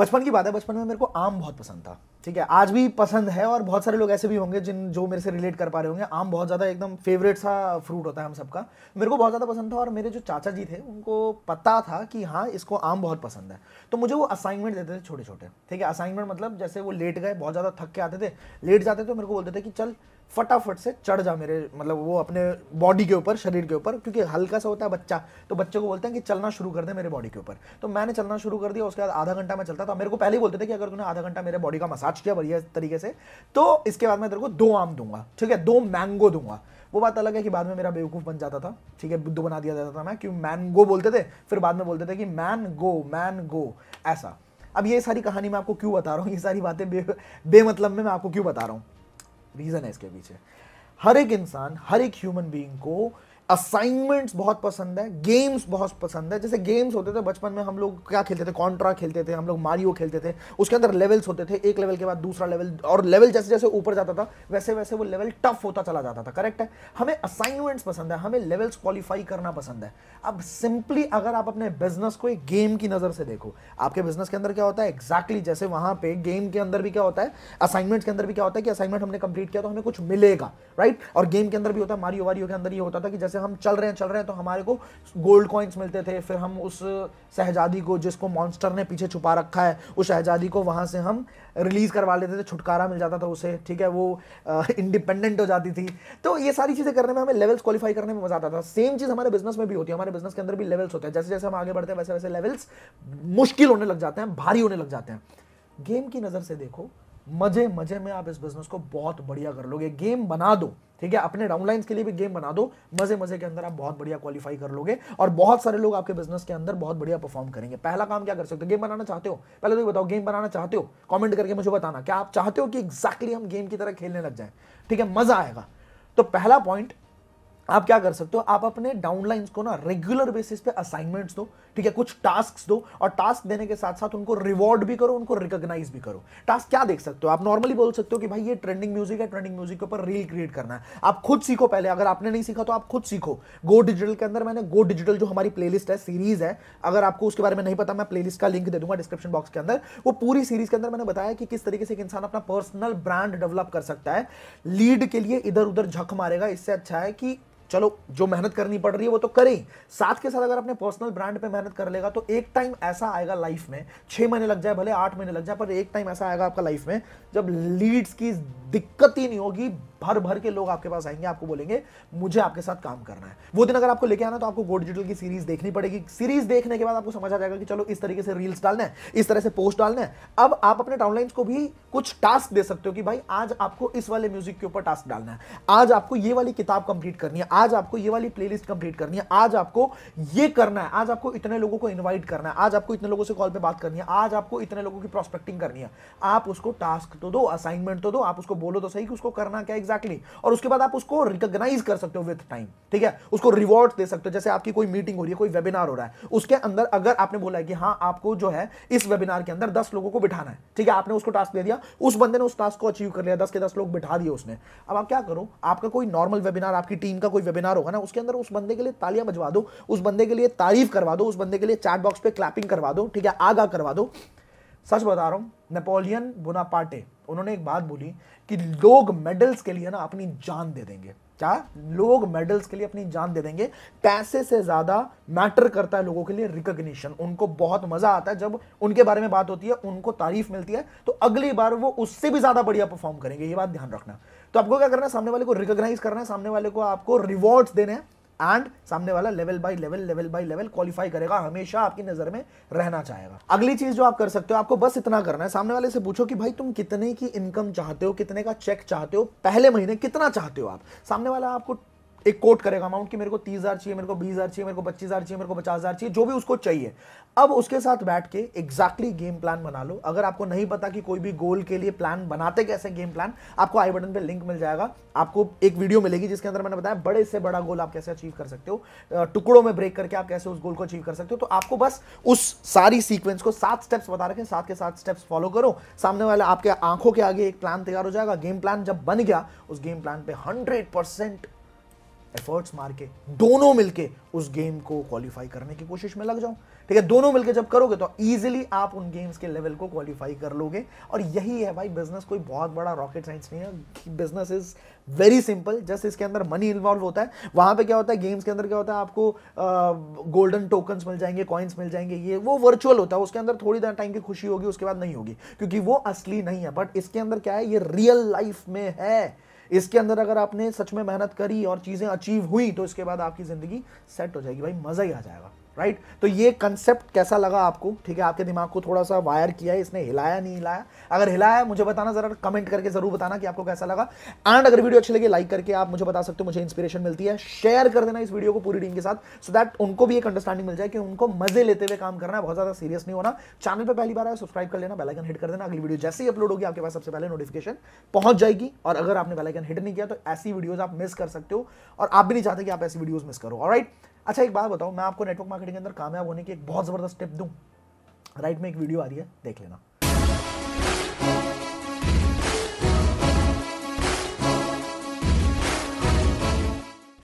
बचपन की बात है बचपन में मेरे को आम बहुत पसंद था ठीक है आज भी पसंद है और बहुत सारे लोग ऐसे भी होंगे जिन जो मेरे से रिलेट कर पा रहे होंगे आम बहुत ज़्यादा एकदम फेवरेट सा फ्रूट होता है हम सबका मेरे को बहुत ज़्यादा पसंद था और मेरे जो चाचा जी थे उनको पता था कि हाँ इसको आम बहुत पसंद है तो मुझे वो असाइनमेंट देते थे छोटे छोटे ठीक है असाइनमेंट मतलब जैसे वो लेट गए बहुत ज़्यादा थक के आते थे लेट जाते तो मेरे को बोलते थे कि चल फटाफट से चढ़ जा मेरे मतलब वो अपने बॉडी के ऊपर शरीर के ऊपर क्योंकि हल्का सा होता है बच्चा तो बच्चे को बोलते हैं कि चलना शुरू कर दे मेरे बॉडी के ऊपर तो मैंने चलना शुरू कर दिया उसके बाद आधा घंटा मैं चलता था मेरे को पहले ही बोलते थे कि अगर तूने आधा घंटा मेरे बॉडी का मसाज किया बढ़िया तरीके से तो इसके बाद मैं तेरे को दो आम दूंगा ठीक है दो मैंगो दूंगा वो बात अलग है कि बाद में मेरा बेवकूफ़ बन जाता था ठीक है बुद्धू बना दिया जाता था मैं क्यों मैन गो बोलते थे फिर बाद में बोलते थे कि मैन गो मैन गो ऐसा अब ये सारी कहानी मैं आपको क्यों बता रहा हूँ ये सारी बातें बे बेमतलब में मैं आपको क्यों बता रहा हूँ रीज़न है इसके पीछे हर एक इंसान हर एक ह्यूमन बीइंग को असाइनमेंट्स बहुत पसंद है गेम्स बहुत पसंद है जैसे गेम्स होते थे बचपन में हम लोग क्या खेलते थे कॉन्ट्रा खेलते थे हम लोग मारियो खेलते थे उसके अंदर लेवल्स होते थे एक लेवल के बाद दूसरा लेवल और लेवल जैसे जैसे ऊपर जाता था वैसे वैसे वो लेवल टफ होता चला जाता था करेक्ट है हमें असाइनमेंट्स पसंद है हमें लेवल्स क्वालिफाई करना पसंद है अब सिंपली अगर आप अपने बिजनेस को एक गेम की नज़र से देखो आपके बिजनेस के अंदर क्या होता है एग्जैक्टली exactly जैसे वहाँ पे गेम के अंदर भी क्या होता है असाइनमेंट्स के अंदर भी क्या होता है कि असाइनमेंट हमने कंप्लीट किया तो हमें कुछ मिलेगा राइट और गेम के अंदर भी होता है मारियो वारियो के अंदर ये होता था कि जैसे हम चल रहे हैं चल रहे हैं तो हमारे को गोल्ड कॉइन्स मिलते थे फिर हम उस शहजादी को जिसको मॉन्स्टर ने पीछे छुपा रखा है उस शहजादी को वहाँ से हम रिलीज़ करवा लेते थे छुटकारा मिल जाता था उसे ठीक है वो इंडिपेंडेंट हो जाती थी तो ये सारी चीज़ें करने में हमें लेवल्स क्वालिफाई करने में मज़ा आता था सेम चीज़ हमारे बिजनेस में भी होती है हमारे बिजनेस के अंदर भी लेवल्स होते हैं जैसे जैसे हम आगे बढ़ते हैं वैसे वैसे लेवल्स मुश्किल होने लग जाते हैं भारी होने लग जाते हैं गेम की नज़र से देखो मजे मजे में आप इस बिजनेस को बहुत बढ़िया कर लोगे गेम बना दो ठीक है अपने डाउनलाइंस के लिए भी गेम बना दो मजे मजे के अंदर आप बहुत बढ़िया क्वालिफाई कर लोगे और बहुत सारे लोग आपके बिजनेस के अंदर बहुत बढ़िया परफॉर्म करेंगे पहला काम क्या कर सकते हो गेम बनाना चाहते हो पहले तो बताओ गेम बनाना चाहते हो कॉमेंट करके मुझे बताना क्या आप चाहते हो कि एग्जैक्टली exactly हम गेम की तरह खेलने लग जाए ठीक है मजा आएगा तो पहला पॉइंट आप क्या कर सकते हो आप अपने डाउनलाइंस को ना रेगुलर बेसिस पे असाइनमेंट्स दो ठीक है कुछ टास्क दो और टास्क देने के साथ साथ उनको रिवॉर्ड भी करो उनको रिकॉग्नाइज भी करो टास्क क्या देख सकते हो आप नॉर्मली बोल सकते हो कि भाई ये ट्रेंडिंग म्यूजिक है ट्रेंडिंग म्यूजिक के ऊपर रील क्रिएट करना है आप खुद सीखो पहले अगर आपने नहीं सीखा तो आप खुद सीखो गो डिजिटल के अंदर मैंने गो डिजिटल जो हमारी प्लेलिस्ट है सीरीज है अगर आपको उसके बारे में नहीं पता मैं प्ले का लिंक दे दूंगा डिस्क्रिप्शन बॉक्स के अंदर वो पूरी सीरीज के अंदर मैंने बताया कि किस तरीके से एक इंसान अपना पर्सनल ब्रांड डेवलप कर सकता है लीड के लिए इधर उधर झक मारेगा इससे अच्छा है कि चलो जो मेहनत करनी पड़ रही है वो तो करें साथ के साथ अगर अपने पर्सनल ब्रांड पे मेहनत कर लेगा तो एक टाइम ऐसा आएगा लाइफ में छह महीने लग जाए भले आठ महीने लग जाए पर एक टाइम ऐसा आएगा आपका लाइफ में जब लीड्स की दिक्कत ही नहीं होगी भर भर के लोग आपके पास आएंगे आपको बोलेंगे मुझे आपके साथ काम करना है वो दिन अगर आपको लेके आना तो आपको गोड डिजिटल की सीरीज देखनी पड़ेगी सीरीज देखने के बाद आपको समझ आ जाएगा कि चलो इस तरीके से रील्स डालना है इस तरह से पोस्ट डालना है अब आप अपने डाउनलाइंस को भी कुछ टास्क दे सकते हो कि भाई आज आपको इस वाले म्यूजिक के ऊपर टास्क डालना है आज आपको ये वाली किताब कंप्लीट करनी है आज आपको ये वाली प्ले कंप्लीट करनी है आज आपको ये करना है आज आपको इतने लोगों को इन्वाइट करना है आज आपको इतने लोगों से कॉल पर बात करनी है आज आपको इतने लोगों की प्रोस्पेक्टिंग करनी है आप उसको टास्क तो दो असाइनमेंट तो दो आप उसको बोलो तो सही कि उसको करना क्या एग्जैक्टली exactly. और उसके बाद आप उसको रिकॉग्नाइज कर सकते हो विथ टाइम ठीक है उसको रिवॉर्ड दे सकते हो जैसे आपकी कोई मीटिंग हो रही है कोई वेबिनार हो रहा है उसके अंदर अगर आपने बोला है कि हाँ आपको जो है इस वेबिनार के अंदर दस लोगों को बिठाना है ठीक है आपने उसको टास्क दे दिया उस बंदे ने उस टास्क को अचीव कर लिया दस के दस लोग बिठा दिए उसने अब आप क्या करो आपका कोई नॉर्मल वेबिनार आपकी टीम का कोई वेबिनार होगा ना उसके अंदर उस बंदे के लिए तालियां बजवा दो उस बंदे के लिए तारीफ करवा दो उस बंदे के लिए चैट बॉक्स पे क्लैपिंग करवा दो ठीक है आगा करवा दो सच बता रहा हूँ नेपोलियन बोनापार्टे उन्होंने एक बात बोली कि लोग मेडल्स के लिए ना अपनी जान दे देंगे क्या लोग मेडल्स के लिए अपनी जान दे देंगे पैसे से ज़्यादा मैटर करता है लोगों के लिए रिकग्निशन उनको बहुत मज़ा आता है जब उनके बारे में बात होती है उनको तारीफ मिलती है तो अगली बार वो उससे भी ज़्यादा बढ़िया परफॉर्म करेंगे ये बात ध्यान रखना तो आपको क्या करना है सामने वाले को रिकोगनाइज करना है सामने वाले को आपको रिवॉर्ड्स देने हैं एंड सामने वाला level by level level by level qualify करेगा हमेशा आपकी नजर में रहना चाहेगा अगली चीज जो आप कर सकते हो आपको बस इतना करना है सामने वाले से पूछो कि भाई तुम कितने की इनकम चाहते हो कितने का चेक चाहते हो पहले महीने कितना चाहते हो आप सामने वाला आपको एक कोट करेगा अमाउंट कि मेरे को तीस हज़ार चाहिए मेरे को बीस हज़ार चाहिए मेरे को पच्चीस हज़ार चाहिए मेरे को पचास हज़ार चाहिए जो भी उसको चाहिए अब उसके साथ बैठ के एग्जैक्टली गेम प्लान बना लो अगर आपको नहीं पता कि कोई भी गोल के लिए प्लान बनाते कैसे गेम प्लान आपको आई बटन पर लिंक मिल जाएगा आपको एक वीडियो मिलेगी जिसके अंदर मैंने बताया बड़े से बड़ा गोल आप कैसे अचीव कर सकते हो टुकड़ों में ब्रेक करके आप कैसे उस गोल को अचीव कर सकते हो तो आपको बस उस सारी सीक्वेंस को सात स्टेप्स बता रखें सात के सात स्टेप्स फॉलो करो सामने वाले आपके आंखों के आगे एक प्लान तैयार हो जाएगा गेम प्लान जब बन गया उस गेम प्लान पर हंड्रेड परसेंट एफर्ट्स मार के दोनों मिलके उस गेम को क्वालिफाई करने की कोशिश में लग जाऊं ठीक है दोनों मिलके जब करोगे तो ईजिली आप उन गेम्स के लेवल को क्वालिफाई कर लोगे और यही है भाई बिजनेस कोई बहुत बड़ा रॉकेट साइंस नहीं है business is very simple just इसके अंदर मनी इन्वॉल्व होता है वहां पे क्या होता है गेम्स के अंदर क्या होता है आपको गोल्डन टोकन्स मिल जाएंगे कॉइन्स मिल जाएंगे ये वो वर्चुअल होता है उसके अंदर थोड़ी देर टाइम की खुशी होगी उसके बाद नहीं होगी क्योंकि वो असली नहीं है बट इसके अंदर क्या है ये रियल लाइफ में है इसके अंदर अगर आपने सच में मेहनत करी और चीज़ें अचीव हुई तो इसके बाद आपकी ज़िंदगी सेट हो जाएगी भाई मज़ा ही आ जाएगा राइट तो ये कंसेप्ट कैसा लगा आपको ठीक है आपके दिमाग को थोड़ा सा वायर किया है इसने हिलाया नहीं हिलाया अगर हिलाया मुझे बताना जरा कमेंट करके जरूर बताना कि आपको कैसा लगा एंड अगर वीडियो अच्छी लगी लाइक करके आप मुझे बता सकते हो मुझे इंस्पिरेशन मिलती है शेयर कर देना इस वीडियो को पूरी टीम के साथ सो दैट उनको भी एक अंडरस्टैंडिंग मिल जाए कि उनको मजे लेते हुए काम करना है बहुत ज्यादा सीरियस नहीं होना चैनल पर पहली बार आया सब्सक्राइब कर लेना बेलाइकन हिट कर देना अगली वीडियो जैसे ही अपलोड होगी आपके पास सबसे पहले नोटिफिकेशन पहुंच जाएगी और अगर आपने बेलाइकन हिट नहीं किया तो ऐसी वीडियोज आप मिस कर सकते हो और आप भी नहीं चाहते कि आप ऐसी वीडियोज मिस करो राइट अच्छा एक बात बताओ मैं आपको नेटवर्क मार्केटिंग के अंदर कामयाब होने की एक बहुत ज़बरदस्त स्टेप दूँ राइट में एक वीडियो आ रही है देख लेना